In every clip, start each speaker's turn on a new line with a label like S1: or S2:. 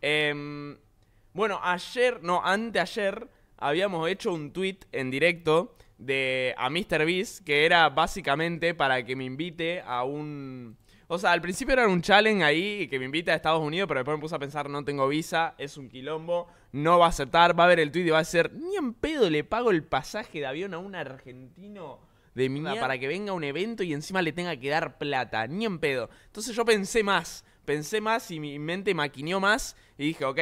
S1: Em, bueno, ayer, no, anteayer, habíamos hecho un tweet en directo de a Mr. Beast que era básicamente para que me invite a un. O sea, al principio era un challenge ahí que me invita a Estados Unidos, pero después me puse a pensar, no tengo visa, es un quilombo, no va a aceptar, va a ver el tweet y va a ser ni en pedo le pago el pasaje de avión a un argentino de mierda para que venga a un evento y encima le tenga que dar plata, ni en pedo. Entonces yo pensé más, pensé más y mi mente maquineó más y dije, ok,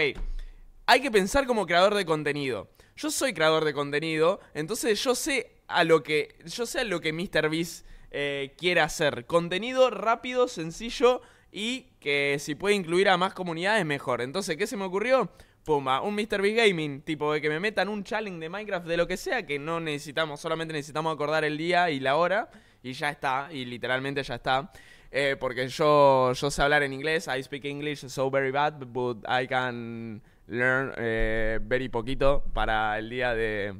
S1: hay que pensar como creador de contenido. Yo soy creador de contenido, entonces yo sé a lo que, yo sé a lo que eh, quiere hacer. Contenido rápido, sencillo y que si puede incluir a más comunidades mejor. Entonces, ¿qué se me ocurrió? Puma, un MrBeast Gaming, tipo de que me metan un challenge de Minecraft de lo que sea, que no necesitamos, solamente necesitamos acordar el día y la hora, y ya está, y literalmente ya está. Eh, porque yo, yo sé hablar en inglés, I speak English so very bad, but I can learn eh, very poquito para el día de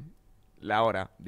S1: la hora.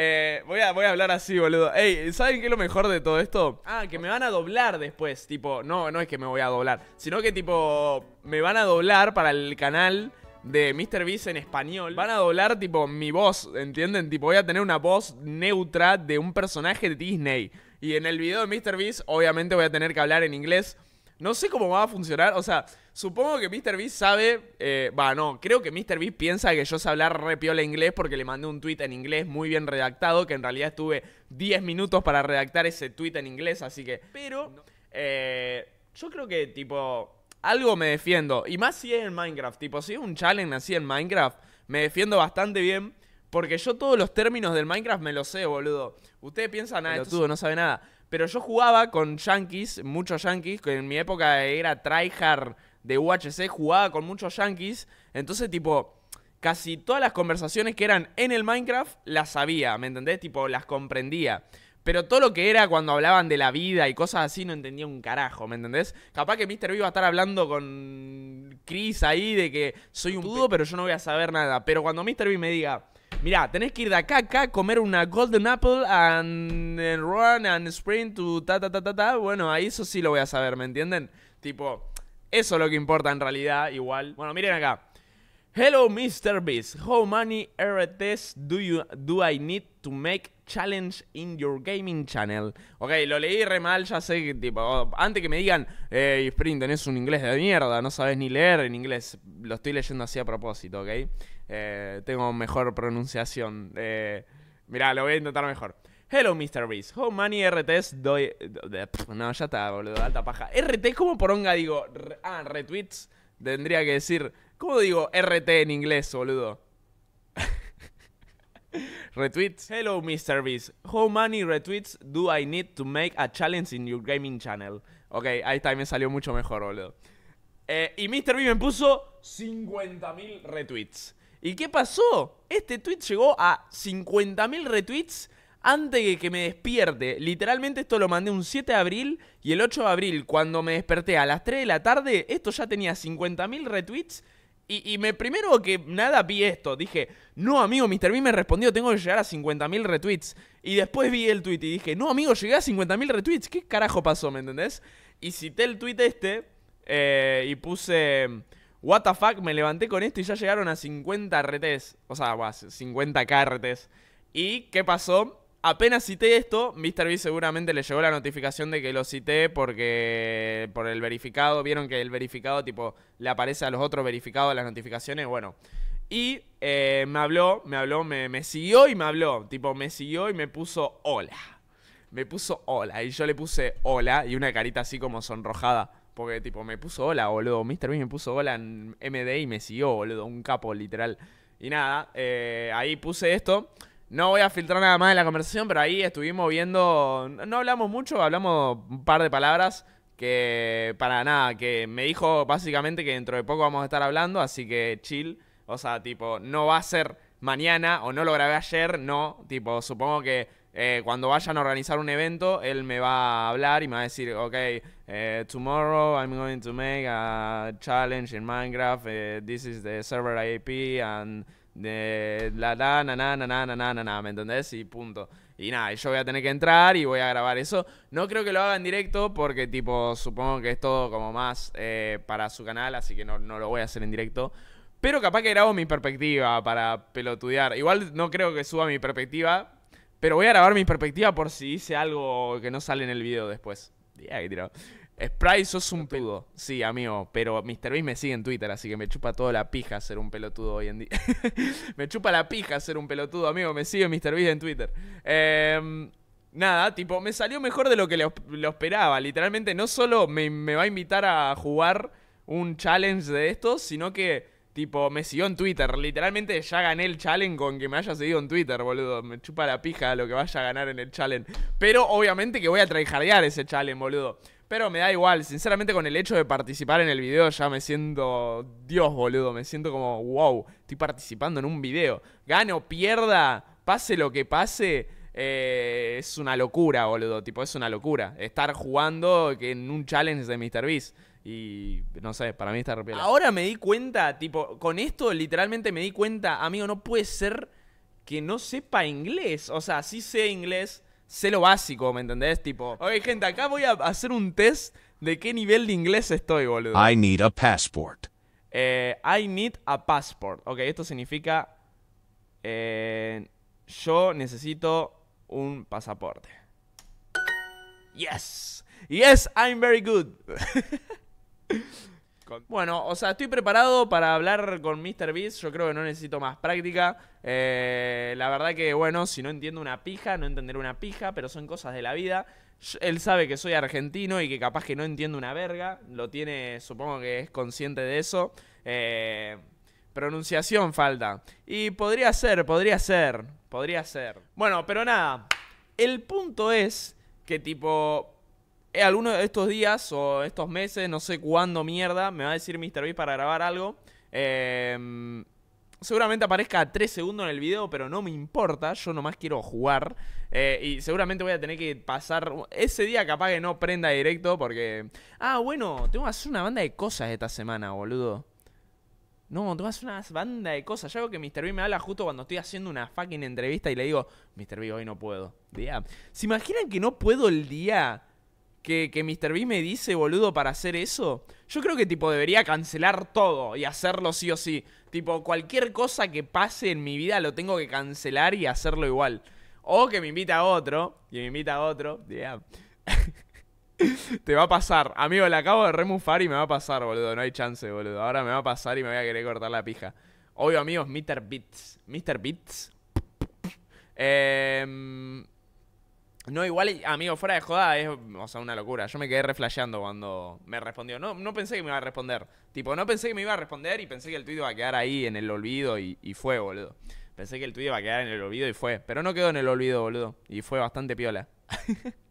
S1: Eh, voy, a, hablar así, boludo. Ey, ¿saben qué es lo mejor de todo esto? Ah, que me van a doblar después. Tipo, no, no es que me voy a doblar, sino que tipo, me van a doblar para el canal de Mr. Beast en español, van a doblar tipo mi voz, ¿entienden? Tipo, voy a tener una voz neutra de un personaje de Disney. Y en el video de MrBeast, obviamente voy a tener que hablar en inglés. No sé cómo va a funcionar. O sea, supongo que MrBeast sabe. Eh, va, no. Creo que MrBeast piensa que yo sé hablar re piola inglés porque le mandé un tweet en inglés muy bien redactado. Que en realidad estuve 10 minutos para redactar ese tweet en inglés. Así que. Pero. Eh, yo creo que, tipo. Algo me defiendo. Y más si es en Minecraft. Tipo, si es un challenge así en Minecraft. Me defiendo bastante bien. Porque yo todos los términos del Minecraft me los sé, boludo. Ustedes piensan, ah, esto no sabe nada. Pero yo jugaba con yankees, muchos yankees, que en mi época era tryhard de UHC, jugaba con muchos yankees. Entonces, tipo, casi todas las conversaciones que eran en el Minecraft las sabía, ¿me entendés? Tipo, las comprendía. Pero todo lo que era cuando hablaban de la vida y cosas así no entendía un carajo, ¿me entendés? Capaz que Mr. B iba a estar hablando con Chris ahí de que soy un dudo, pero yo no voy a saber nada. Pero cuando Mr. B me diga, Mirá, tenés que ir de acá a acá, comer una golden apple and, run and sprint to ta ta ta ta ta. Bueno, ahí eso sí lo voy a saber, ¿me entienden? Tipo, eso es lo que importa en realidad, igual. Bueno, miren acá. Hello, Mr. Beast. How many RTS do, you, do I need to make challenge in your gaming channel? Ok, lo leí re mal, ya sé que, tipo, antes que me digan, hey, Sprint, tenés un inglés de mierda, no sabes ni leer en inglés. Lo estoy leyendo así a propósito, ok. Eh, tengo mejor pronunciación. Eh, mirá, lo voy a intentar mejor. Hello, Mr. Beast. How many RTs doy. No, ya está, boludo, alta paja. RT, ¿cómo onga digo? Ah, retweets. Tendría que decir ¿Cómo digo RT en inglés, boludo? retweets. Hello, Mr. Beast. How many retweets do I need to make a challenge in your gaming channel? Ok, ahí está, me salió mucho mejor, boludo. Eh, y Mr. Beast me puso 50.000 retweets. ¿Y qué pasó? Este tweet llegó a 50.000 retweets antes de que me despierte. Literalmente esto lo mandé un 7 de abril y el 8 de abril, cuando me desperté a las 3 de la tarde, esto ya tenía 50.000 retweets y, me primero que nada vi esto. Dije, no, amigo, mister me respondió, tengo que llegar a 50.000 retweets. Y después vi el tweet y dije, no, amigo, llegué a 50.000 retweets. ¿Qué carajo pasó, me entendés? Y cité el tweet este eh, y puse, what the fuck, me levanté con esto y ya llegaron a 50 RTs. O sea, 50k RTs. ¿Y qué pasó? Apenas cité esto, MrBeast seguramente le llegó la notificación de que lo cité porque por el verificado, vieron que el verificado tipo le aparece a los otros verificados las notificaciones, bueno. Y eh, me habló, me habló, me, siguió y me habló, tipo me siguió y me puso hola. Me puso hola y yo le puse hola y una carita así como sonrojada. Porque tipo me puso hola, boludo. MrBeast me puso hola en MD y me siguió, boludo. Un capo, literal. Y nada, eh, ahí puse esto. No voy a filtrar nada más de la conversación, pero ahí estuvimos viendo. No hablamos mucho, hablamos un par de palabras que para nada, que me dijo básicamente que dentro de poco vamos a estar hablando, así que chill. O sea, tipo, no va a ser mañana o no lo grabé ayer, no. Tipo, supongo que eh, cuando vayan a organizar un evento, él me va a hablar y me va a decir, ok, eh, tomorrow I'm going to make a challenge in Minecraft, eh, this is the server IP and de la la na na na na na na na ¿me entendés? Y punto. Y nada, yo voy a tener que entrar y voy a grabar eso. No creo que lo haga en directo porque tipo supongo que es todo como más eh, para su canal, así que no, no lo voy a hacer en directo. Pero capaz que grabo mi perspectiva para pelotudear. Igual no creo que suba mi perspectiva, pero voy a grabar mi perspectiva por si hice algo que no sale en el video después. Ya, Sprite, sos un peludo. Sí, amigo, pero Mr. Beast me sigue en Twitter, así que me chupa toda la pija ser un pelotudo hoy en día. me chupa la pija ser un pelotudo, amigo, me sigue Mr. Beast en Twitter. Em, nada, tipo, me salió mejor de lo que lo, esperaba. Literalmente, no solo me, va a invitar a jugar un challenge de estos, sino que, tipo, me siguió en Twitter. Literalmente ya gané el challenge con que me haya seguido en Twitter, boludo. Me chupa la pija lo que vaya a ganar en el challenge. Pero obviamente que voy a tryhardear ese challenge, boludo. Pero me da igual, sinceramente con el hecho de participar en el video ya me siento, Dios boludo, me siento como, wow, estoy participando en un video. Gano, pierda, pase lo que pase, eh, es una locura, boludo, tipo, es una locura. Estar jugando en un challenge de MrBeast. Y no sé, para mí está repelado. Ahora me di cuenta, tipo, con esto literalmente me di cuenta, amigo, no puede ser que no sepa inglés. O sea, sí sé inglés, sé lo básico, ¿me entendés? Tipo, oye, gente, acá voy a hacer un test de qué nivel de inglés estoy, boludo. I need a passport. Eh, I need a passport. Ok, esto significa. Eh, yo necesito un pasaporte. Yes. Yes, I'm very good. Bueno, o sea, estoy preparado para hablar con Mr. Beast. Yo creo que no necesito más práctica. Eh, la verdad que, bueno, si no entiendo una pija, no entenderé una pija, pero son cosas de la vida. Él sabe que soy argentino y que capaz que no entiendo una verga. Lo tiene, supongo que es consciente de eso. Eh, pronunciación falta. Y podría ser, podría ser, podría ser. Bueno, pero nada. El punto es que tipo eh, alguno de estos días o estos meses, no sé cuándo mierda, me va a decir Mr. para grabar algo. Em, seguramente aparezca 3 segundos en el video, pero no me importa, yo nomás quiero jugar. Eh, y seguramente voy a tener que pasar. Ese día capaz que no prenda directo porque. Ah, bueno, tengo que hacer una banda de cosas esta semana, boludo. No, que hacer una banda de cosas. Ya veo que Mr. me habla justo cuando estoy haciendo una fucking entrevista y le digo, Mr. hoy no puedo. Día. ¿Se imaginan que no puedo el día que, que Mr. Beast me dice, boludo, para hacer eso, yo creo que tipo debería cancelar todo y hacerlo sí o sí. Tipo, cualquier cosa que pase en mi vida lo tengo que cancelar y hacerlo igual. O que me invita a otro, y me invita a otro, Te va a pasar, amigo, la acabo de remufar y me va a pasar, boludo, no hay chance, boludo. Ahora me va a pasar y me voy a querer cortar la pija. Obvio, amigos, Mr. Beats. Mr. Beats. Eh... No, igual, amigo, fuera de joda, es, o sea, una locura. Yo me quedé reflasheando cuando me respondió. No, no pensé que me iba a responder. Tipo, no pensé que me iba a responder y pensé que el tuit iba a quedar ahí en el olvido y, y fue, boludo. Pensé que el tuit iba a quedar en el olvido y fue. Pero no quedó en el olvido, boludo. Y fue bastante piola.